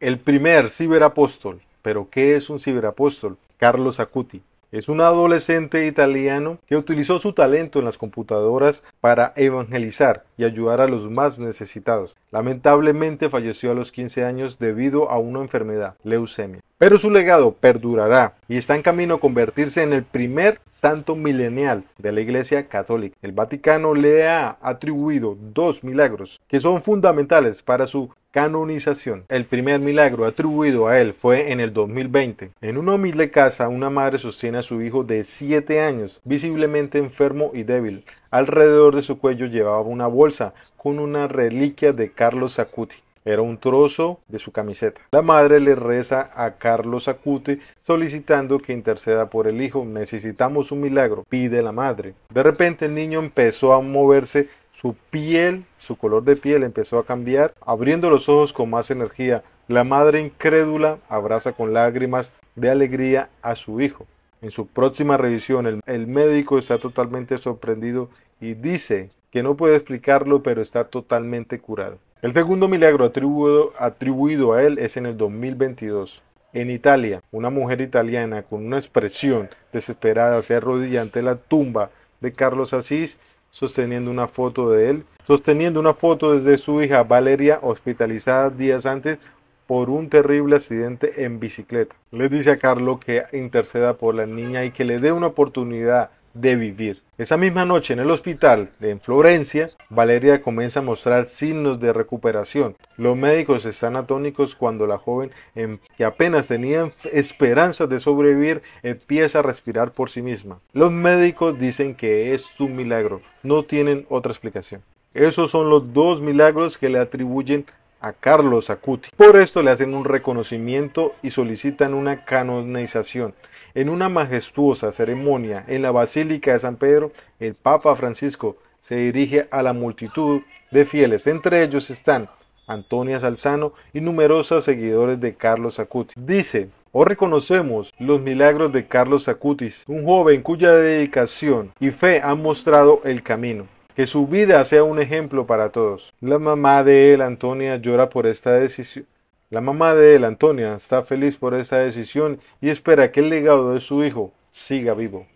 El primer ciberapóstol. ¿Pero qué es un ciberapóstol? Carlos Acuti. Es un adolescente italiano que utilizó su talento en las computadoras para evangelizar y ayudar a los más necesitados. Lamentablemente falleció a los 15 años debido a una enfermedad, leucemia. Pero su legado perdurará y está en camino a convertirse en el primer santo milenial de la Iglesia Católica. El Vaticano le ha atribuido dos milagros que son fundamentales para su canonización. El primer milagro atribuido a él fue en el 2020. En una humilde casa, una madre sostiene a su hijo de 7 años, visiblemente enfermo y débil. Alrededor de su cuello llevaba una bolsa con una reliquia de Carlos Sacuti. Era un trozo de su camiseta. La madre le reza a Carlos Sacuti solicitando que interceda por el hijo. Necesitamos un milagro, pide la madre. De repente el niño empezó a moverse su piel, su color de piel empezó a cambiar, abriendo los ojos con más energía. La madre incrédula abraza con lágrimas de alegría a su hijo. En su próxima revisión, el, médico está totalmente sorprendido y dice que no puede explicarlo, pero está totalmente curado. El segundo milagro atribuido, atribuido, a él es en el 2022. En Italia, una mujer italiana con una expresión desesperada se arrodilla ante la tumba de Carlos Asís sosteniendo una foto de él, sosteniendo una foto desde su hija Valeria, hospitalizada días antes por un terrible accidente en bicicleta. Le dice a Carlo que interceda por la niña y que le dé una oportunidad de vivir. Esa misma noche en el hospital en Florencia, Valeria comienza a mostrar signos de recuperación. Los médicos están atónicos cuando la joven, em, que apenas tenía esperanzas de sobrevivir, empieza a respirar por sí misma. Los médicos dicen que es un milagro, no tienen otra explicación. Esos son los dos milagros que le atribuyen a Carlos Acutis. Por esto le hacen un reconocimiento y solicitan una canonización. En una majestuosa ceremonia en la Basílica de San Pedro, el Papa Francisco se dirige a la multitud de fieles. Entre ellos están Antonia Salzano y numerosos seguidores de Carlos Acutis. Dice, Hoy oh, reconocemos los milagros de Carlos Acutis, un joven cuya dedicación y fe han mostrado el camino que su vida sea un ejemplo para todos. La mamá de él, Antonia, llora por esta decisión. La mamá de él, Antonia, está feliz por esta decisión y espera que el legado de su hijo siga vivo.